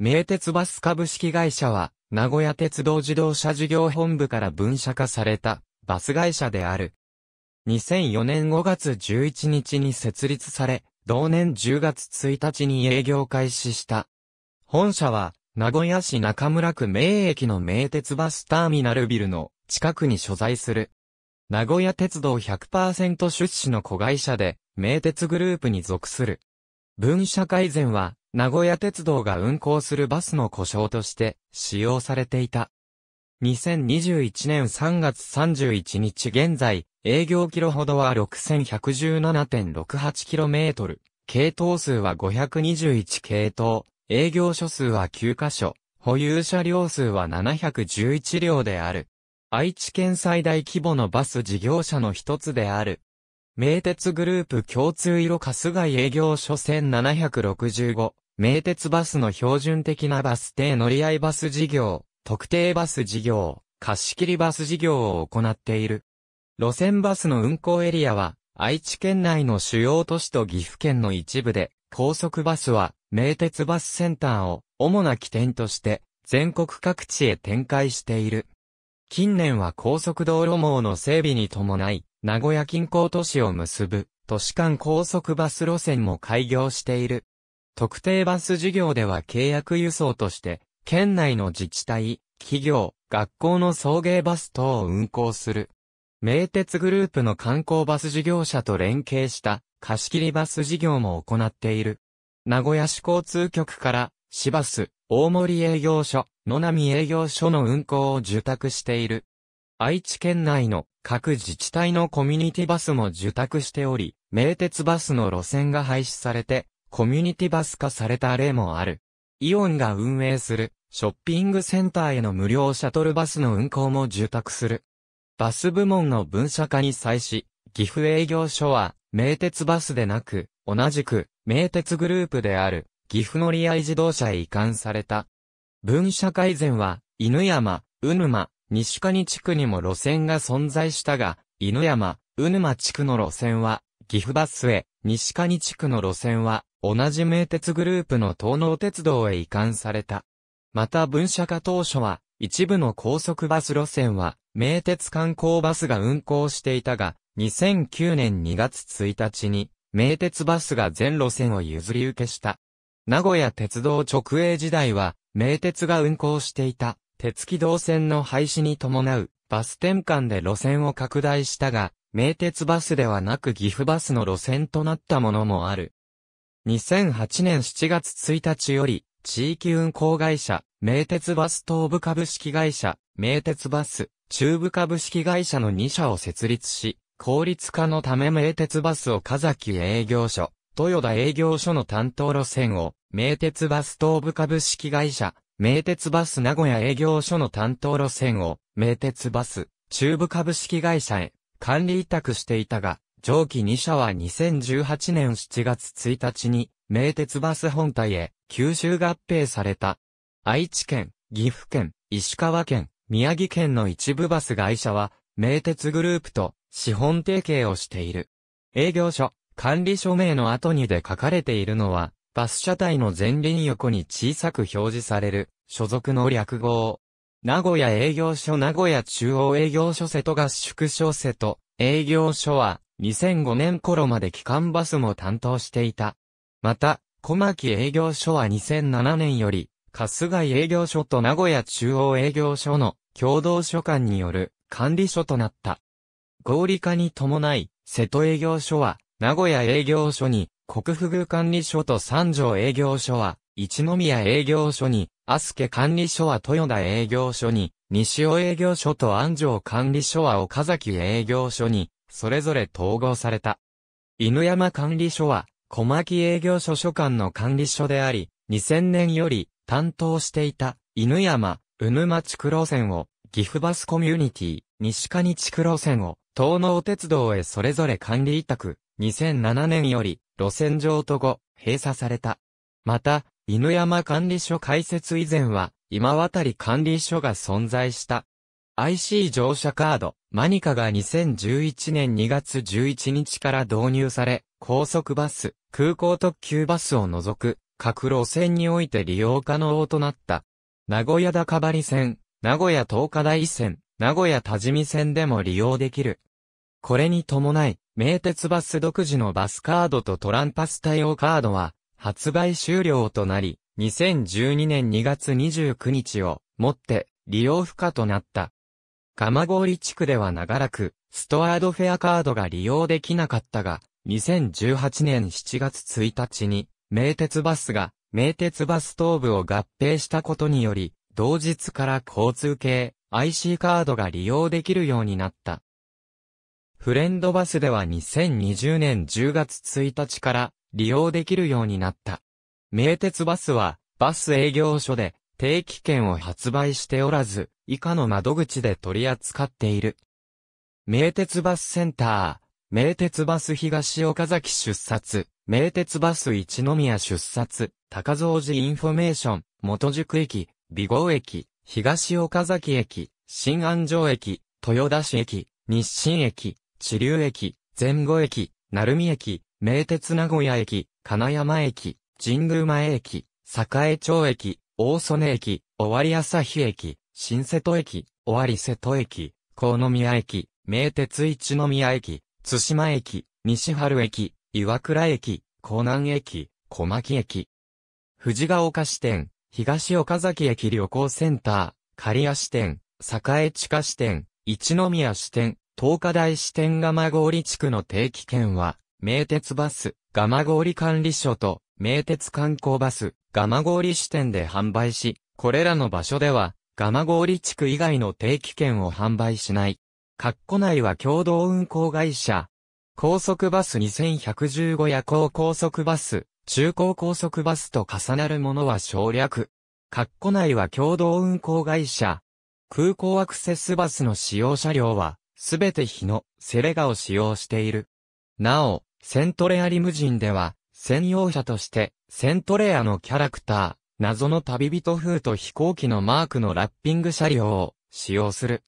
名鉄バス株式会社は、名古屋鉄道自動車事業本部から分社化されたバス会社である。2004年5月11日に設立され、同年10月1日に営業開始した。本社は、名古屋市中村区名駅の名鉄バスターミナルビルの近くに所在する。名古屋鉄道100%出資の子会社で、名鉄グループに属する。分社改善は、名古屋鉄道が運行するバスの故障として使用されていた。2021年3月31日現在、営業キロほどは 6117.68km、系統数は521系統、営業所数は9箇所、保有車両数は711両である。愛知県最大規模のバス事業者の一つである。名鉄グループ共通色春日営業所1765、名鉄バスの標準的なバス停乗り合いバス事業、特定バス事業、貸し切りバス事業を行っている。路線バスの運行エリアは、愛知県内の主要都市と岐阜県の一部で、高速バスは、名鉄バスセンターを主な起点として、全国各地へ展開している。近年は高速道路網の整備に伴い、名古屋近郊都市を結ぶ、都市間高速バス路線も開業している。特定バス事業では契約輸送として、県内の自治体、企業、学校の送迎バス等を運行する。名鉄グループの観光バス事業者と連携した貸切バス事業も行っている。名古屋市交通局から、市バス、大森営業所、野波営業所の運行を受託している。愛知県内の各自治体のコミュニティバスも受託しており、名鉄バスの路線が廃止されて、コミュニティバス化された例もある。イオンが運営するショッピングセンターへの無料シャトルバスの運行も受託する。バス部門の分社化に際し、岐阜営業所は、名鉄バスでなく、同じく、名鉄グループである、岐阜乗合自動車へ移管された。分社改善は、犬山、うぬま、西蟹地区にも路線が存在したが、犬山、うぬま地区の路線は、岐阜バスへ、西蟹地区の路線は、同じ名鉄グループの東能鉄道へ移管された。また分社化当初は、一部の高速バス路線は、名鉄観光バスが運行していたが、2009年2月1日に、名鉄バスが全路線を譲り受けした。名古屋鉄道直営時代は、名鉄が運行していた、鉄軌道線の廃止に伴う、バス転換で路線を拡大したが、名鉄バスではなく岐阜バスの路線となったものもある。2008年7月1日より、地域運行会社、名鉄バス東部株式会社、名鉄バス、中部株式会社の2社を設立し、効率化のため名鉄バスを岡崎営業所、豊田営業所の担当路線を、名鉄バス東部株式会社、名鉄バス名古屋営業所の担当路線を、名鉄バス、中部株式会社へ、管理委託していたが、上記2社は2018年7月1日に、名鉄バス本体へ、吸収合併された。愛知県、岐阜県、石川県、宮城県の一部バス会社は、名鉄グループと資本提携をしている。営業所、管理署名の後にで書かれているのは、バス車体の前輪横に小さく表示される、所属の略号。名古屋営業所名古屋中央営業所瀬戸合宿所瀬戸営業所は2005年頃まで機関バスも担当していた。また、小牧営業所は2007年より、春日井営業所と名古屋中央営業所の共同所管による管理所となった。合理化に伴い、瀬戸営業所は名古屋営業所に国府宮管理所と三条営業所は、一宮営業所に、アスケ管理所は豊田営業所に、西尾営業所と安城管理所は岡崎営業所に、それぞれ統合された。犬山管理所は、小牧営業所所管の管理所であり、2000年より担当していた犬山、うぬま地区路線を、岐阜バスコミュニティ、西蟹地区路線を、東能鉄道へそれぞれ管理委託、2007年より、路線上と後、閉鎖された。また、犬山管理所開設以前は、今渡り管理所が存在した。IC 乗車カード、マニカが2011年2月11日から導入され、高速バス、空港特急バスを除く、各路線において利用可能となった。名古屋高張線、名古屋東華大線、名古屋多治見線でも利用できる。これに伴い、名鉄バス独自のバスカードとトランパス対応カードは、発売終了となり、2012年2月29日をもって利用不可となった。蒲郡地区では長らく、ストアードフェアカードが利用できなかったが、2018年7月1日に、名鉄バスが、名鉄バス東部を合併したことにより、同日から交通系 IC カードが利用できるようになった。フレンドバスでは2020年10月1日から利用できるようになった。名鉄バスはバス営業所で定期券を発売しておらず、以下の窓口で取り扱っている。名鉄バスセンター、名鉄バス東岡崎出札、名鉄バス一宮出札、高蔵寺インフォメーション、元宿駅、美郷駅、東岡崎駅、新安城駅、豊田市駅、日清駅、知立駅、前後駅、鳴海駅、名鉄名古屋駅、金山駅、神宮前駅、栄町駅、大曽根駅、尾張朝日駅、新瀬戸駅、尾張瀬戸駅、河宮駅、名鉄一宮駅、津島駅、西春駅、岩倉駅、湖南駅、小牧駅。藤ヶ丘支店、東岡崎駅旅行センター、刈谷支店、栄地下支店、一宮支店、東海大支店蒲郡地区の定期券は、名鉄バス、蒲郡管理所と、名鉄観光バス、蒲郡支店で販売し、これらの場所では、蒲郡地区以外の定期券を販売しない。括弧内は共同運行会社。高速バス2115夜行高速バス、中高高速バスと重なるものは省略。括弧内は共同運行会社。空港アクセスバスの使用車両は、すべて日のセレガを使用している。なお、セントレアリムジンでは、専用車として、セントレアのキャラクター、謎の旅人風と飛行機のマークのラッピング車両を使用する。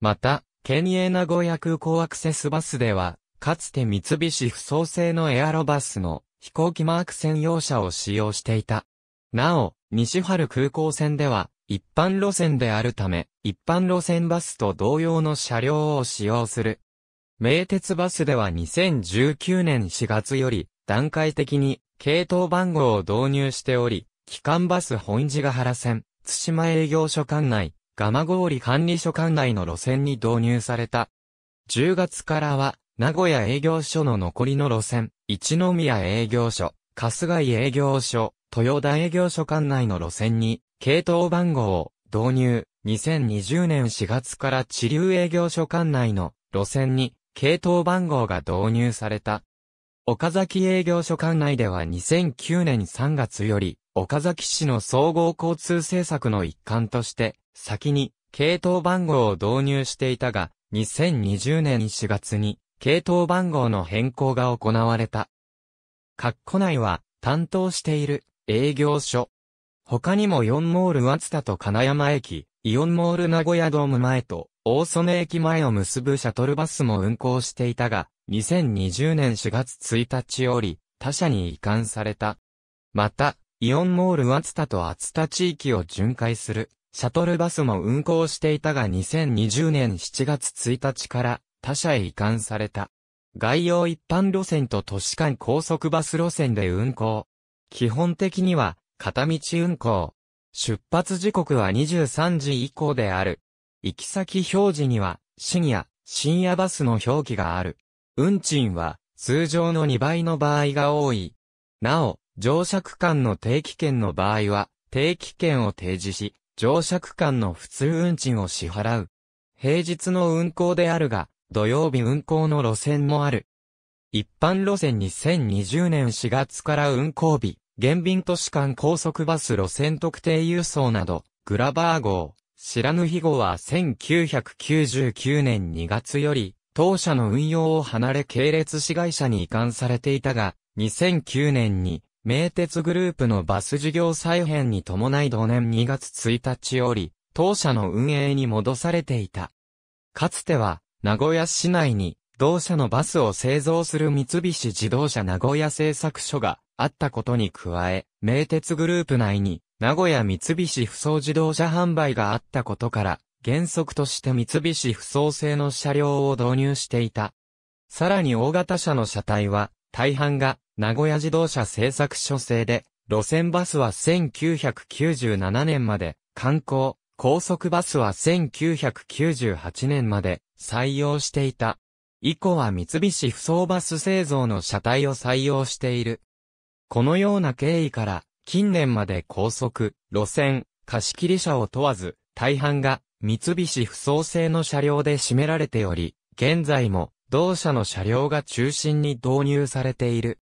また、ケニエ名古屋空港アクセスバスでは、かつて三菱不創製のエアロバスの飛行機マーク専用車を使用していた。なお、西春空港線では、一般路線であるため、一般路線バスと同様の車両を使用する。名鉄バスでは2019年4月より、段階的に、系統番号を導入しており、機関バス本地ヶ原線、津島営業所管内、蒲郡管理所管内の路線に導入された。10月からは、名古屋営業所の残りの路線、一宮営業所、春日井営業所、豊田営業所管内の路線に系統番号を導入、2020年4月から地流営業所管内の路線に系統番号が導入された。岡崎営業所管内では2009年3月より、岡崎市の総合交通政策の一環として、先に系統番号を導入していたが、2020年4月に系統番号の変更が行われた。括弧内は担当している営業所、他にも4モール厚田と金山駅、イオンモール名古屋ドーム前と、大曽根駅前を結ぶシャトルバスも運行していたが、2020年4月1日より、他社に移管された。また、イオンモール厚田と厚田地域を巡回する、シャトルバスも運行していたが2020年7月1日から、他社へ移管された。概要一般路線と都市間高速バス路線で運行。基本的には、片道運行。出発時刻は23時以降である。行き先表示には、深夜、深夜バスの表記がある。運賃は、通常の2倍の場合が多い。なお、乗車区間の定期券の場合は、定期券を提示し、乗車区間の普通運賃を支払う。平日の運行であるが、土曜日運行の路線もある。一般路線2020年4月から運行日、減便都市間高速バス路線特定輸送など、グラバー号、知らぬ日号は1999年2月より、当社の運用を離れ系列市会社に移管されていたが、2009年に、名鉄グループのバス事業再編に伴い同年2月1日より、当社の運営に戻されていた。かつては、名古屋市内に、同社のバスを製造する三菱自動車名古屋製作所が、あったことに加え、名鉄グループ内に、名古屋三菱不走自動車販売があったことから、原則として三菱不走製の車両を導入していた。さらに大型車の車体は、大半が名古屋自動車製作所製で、路線バスは1997年まで、観光、高速バスは1998年まで採用していた。以降は三菱不走バス製造の車体を採用している。このような経緯から、近年まで高速、路線、貸切車を問わず、大半が三菱不創製の車両で占められており、現在も同社の車両が中心に導入されている。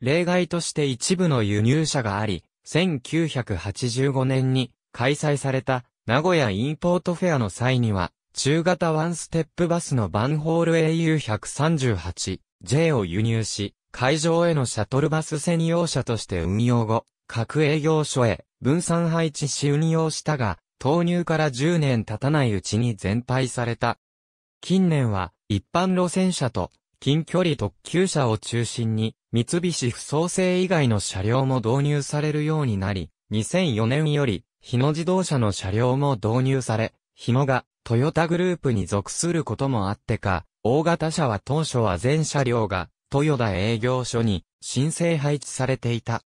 例外として一部の輸入車があり、1985年に開催された名古屋インポートフェアの際には、中型ワンステップバスのバンホール AU138 J を輸入し、会場へのシャトルバス専用車として運用後、各営業所へ分散配置し運用したが、投入から10年経たないうちに全廃された。近年は一般路線車と近距離特急車を中心に三菱不創生以外の車両も導入されるようになり、2004年より日野自動車の車両も導入され、日野がトヨタグループに属することもあってか、大型車は当初は全車両が、豊田営業所に申請配置されていた。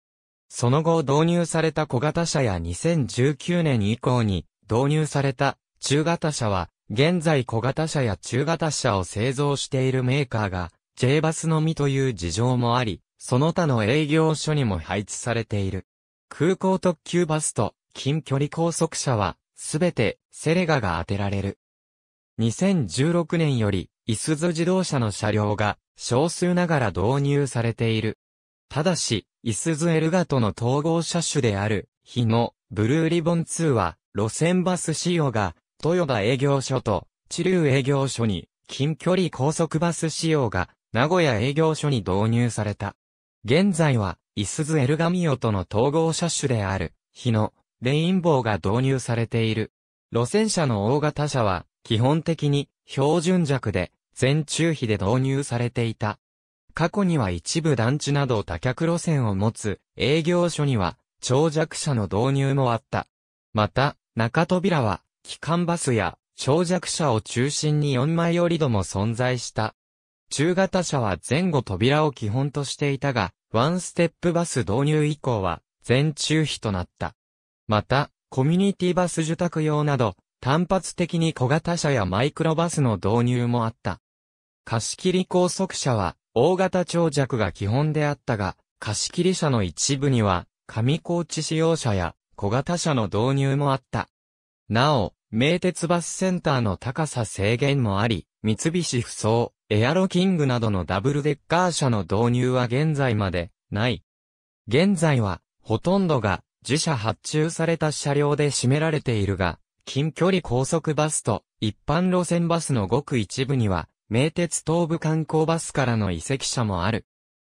その後導入された小型車や2019年以降に導入された中型車は、現在小型車や中型車を製造しているメーカーが J バスのみという事情もあり、その他の営業所にも配置されている。空港特急バスと近距離高速車は、すべてセレガが当てられる。2016年よりいすゞ自動車の車両が少数ながら導入されている。ただし、いすゞエルガとの統合車種である、日野、ブルーリボン2は、路線バス仕様が、豊田営業所と、知流営業所に、近距離高速バス仕様が、名古屋営業所に導入された。現在は、いすゞエルガミオとの統合車種である、日野、レインボーが導入されている。路線車の大型車は、基本的に、標準弱で、全中比で導入されていた。過去には一部団地など多客路線を持つ営業所には長尺車の導入もあった。また、中扉は、機関バスや長尺車を中心に4枚折り戸も存在した。中型車は前後扉を基本としていたが、ワンステップバス導入以降は全中比となった。また、コミュニティバス受託用など、単発的に小型車やマイクロバスの導入もあった。貸切拘束車は、大型長尺が基本であったが、貸切車の一部には、上高地使用者や小型車の導入もあった。なお、名鉄バスセンターの高さ制限もあり、三菱不走、エアロキングなどのダブルデッカー車の導入は現在までない。現在は、ほとんどが自社発注された車両で占められているが、近距離高速バスと一般路線バスのごく一部には名鉄東部観光バスからの移籍者もある。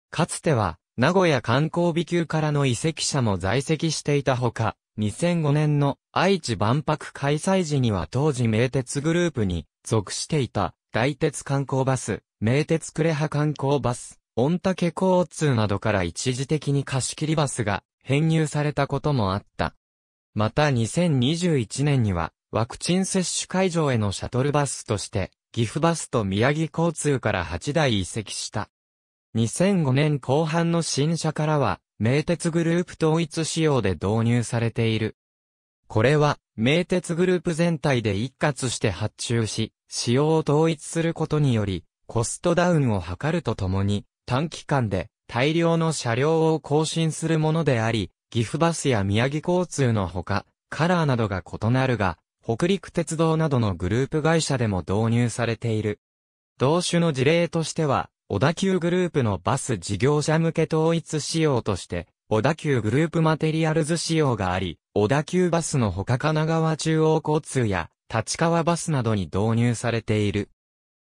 かつては、名古屋観光美級からの移籍者も在籍していたほか、2005年の愛知万博開催時には当時名鉄グループに属していた大鉄観光バス、名鉄呉羽観光バス、御嶽交通などから一時的に貸し切りバスが編入されたこともあった。また2021年にはワクチン接種会場へのシャトルバスとして岐阜バスと宮城交通から8台移籍した。2005年後半の新車からは、名鉄グループ統一仕様で導入されている。これは、名鉄グループ全体で一括して発注し、仕様を統一することにより、コストダウンを図るとともに、短期間で大量の車両を更新するものであり、岐阜バスや宮城交通のほか、カラーなどが異なるが、北陸鉄道などのグループ会社でも導入されている。同種の事例としては、小田急グループのバス事業者向け統一仕様として、小田急グループマテリアルズ仕様があり、小田急バスの他神奈川中央交通や立川バスなどに導入されている。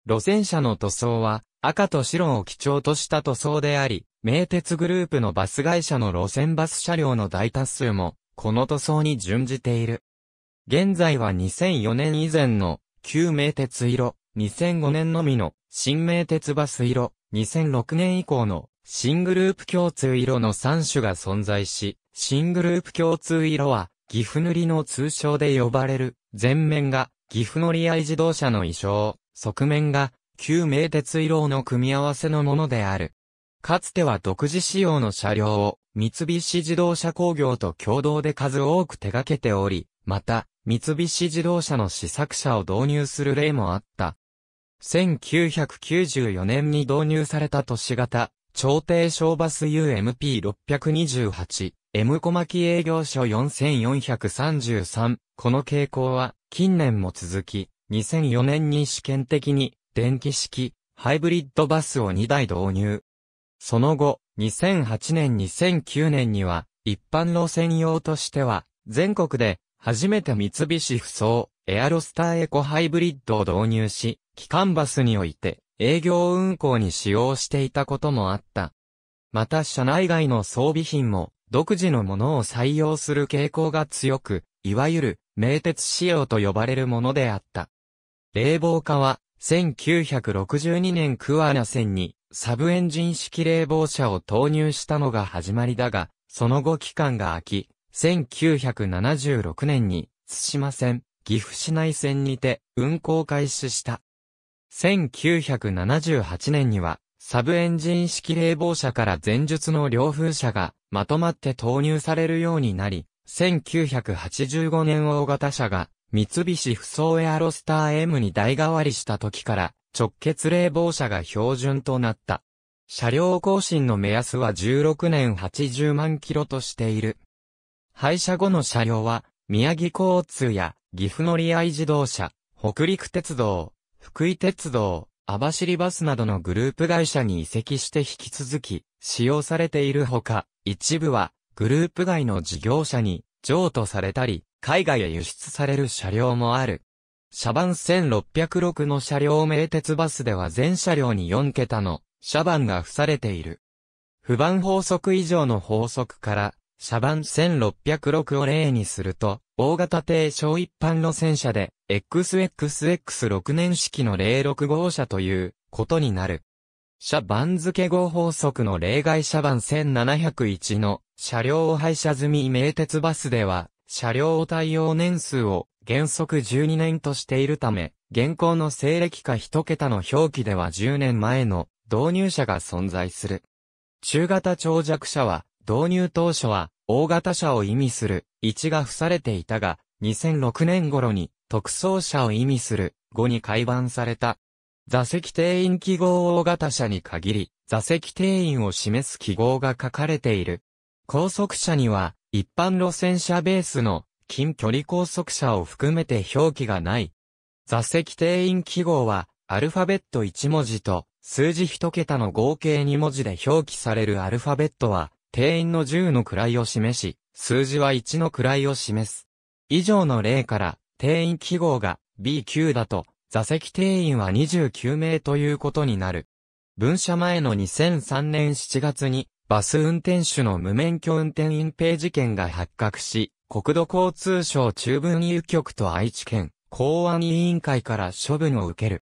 路線車の塗装は赤と白を基調とした塗装であり、名鉄グループのバス会社の路線バス車両の大多数も、この塗装に準じている。現在は2004年以前の旧名鉄色、2005年のみの新名鉄バス色、2006年以降の新グループ共通色の3種が存在し、新グループ共通色は岐阜塗りの通称で呼ばれる、前面が岐阜乗り合い自動車の衣装、側面が旧名鉄色の組み合わせのものである。かつては独自仕様の車両を三菱自動車工業と共同で数多く手掛けており、また、三菱自動車の試作車を導入する例もあった。1994年に導入された都市型、朝廷小バス UMP628、M 小牧営業所4433。この傾向は近年も続き、2004年に試験的に電気式ハイブリッドバスを2台導入。その後、2008年2009年には、一般路線用としては、全国で、初めて三菱不走、エアロスターエコハイブリッドを導入し、機関バスにおいて、営業運行に使用していたこともあった。また車内外の装備品も、独自のものを採用する傾向が強く、いわゆる、名鉄仕様と呼ばれるものであった。冷房化は、1962年クアナ線にサブエンジン式冷房車を投入したのが始まりだが、その後期間が空き、1976年に、津島線、岐阜市内線にて運行開始した。1978年には、サブエンジン式冷房車から前述の両風車がまとまって投入されるようになり、1985年大型車が三菱不走エアロスター M に代替わりした時から直結冷房車が標準となった。車両更新の目安は16年80万キロとしている。廃車後の車両は、宮城交通や岐阜乗り合い自動車、北陸鉄道、福井鉄道、網走バスなどのグループ会社に移籍して引き続き、使用されているほか、一部は、グループ外の事業者に、譲渡されたり、海外へ輸出される車両もある。車番1606の車両名鉄バスでは全車両に4桁の車番が付されている。不番法則以上の法則から、車番1606を例にすると、大型低小一般路線車で、XXX6 年式の06号車ということになる。車番付号法則の例外車番1701の車両を廃車済み名鉄バスでは、車両対応年数を原則12年としているため、現行の西暦下1桁の表記では10年前の導入車が存在する。中型長尺車は、導入当初は、大型車を意味する1が付されていたが、2006年頃に特装車を意味する5に改版された。座席定員記号大型車に限り、座席定員を示す記号が書かれている。高速車には、一般路線車ベースの近距離高速車を含めて表記がない。座席定員記号は、アルファベット1文字と、数字1桁の合計2文字で表記されるアルファベットは、定員の10の位を示し、数字は1の位を示す。以上の例から、定員記号が B9 だと、座席定員は29名ということになる。分社前の2003年7月に、バス運転手の無免許運転隠蔽事件が発覚し、国土交通省中文入局と愛知県公安委員会から処分を受ける。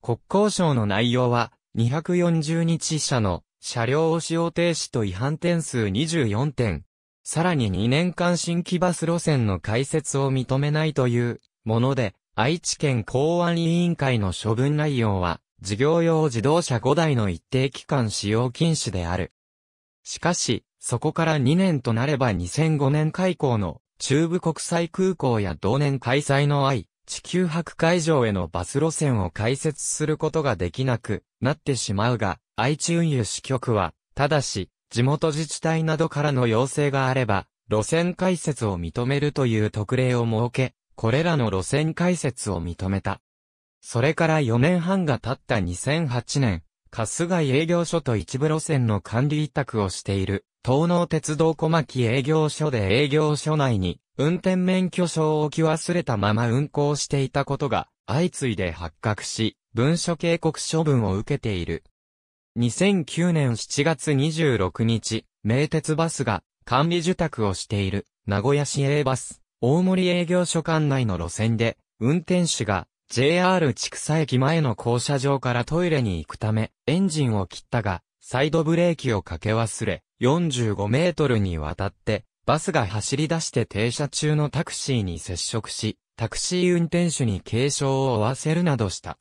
国交省の内容は、240日車の車両を使用停止と違反点数24点。さらに2年間新規バス路線の開設を認めないというもので、愛知県公安委員会の処分内容は、事業用自動車5台の一定期間使用禁止である。しかし、そこから2年となれば2005年開港の中部国際空港や同年開催の愛、地球博会場へのバス路線を開設することができなくなってしまうが、iTune 輸支局は、ただし、地元自治体などからの要請があれば、路線開設を認めるという特例を設け、これらの路線開設を認めた。それから4年半が経った2008年、春日井営業所と一部路線の管理委託をしている、東納鉄道小牧営業所で営業所内に、運転免許証を置き忘れたまま運行していたことが、相次いで発覚し、文書警告処分を受けている。2009年7月26日、名鉄バスが管理受託をしている名古屋市営バス、大森営業所管内の路線で、運転手が JR 千草駅前の降車場からトイレに行くため、エンジンを切ったが、サイドブレーキをかけ忘れ、45メートルにわたって、バスが走り出して停車中のタクシーに接触し、タクシー運転手に軽傷を負わせるなどした。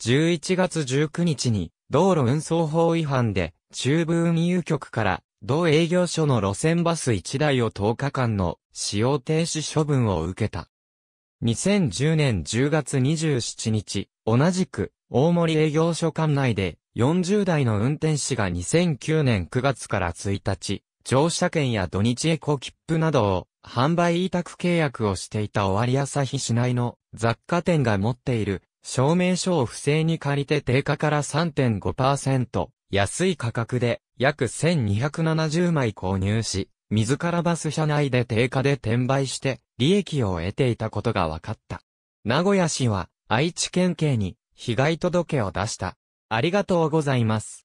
11月19日に、道路運送法違反で、中部運輸局から、同営業所の路線バス1台を10日間の使用停止処分を受けた。2010年10月27日、同じく、大森営業所管内で、40代の運転士が2009年9月から1日、乗車券や土日エコ切符などを、販売委託契約をしていた終わり朝日市内の雑貨店が持っている証明書を不正に借りて定価から3.5%安い価格で約1270枚購入し、自らバス車内で定価で転売して利益を得ていたことが分かった。名古屋市は愛知県警に被害届を出した。ありがとうございます。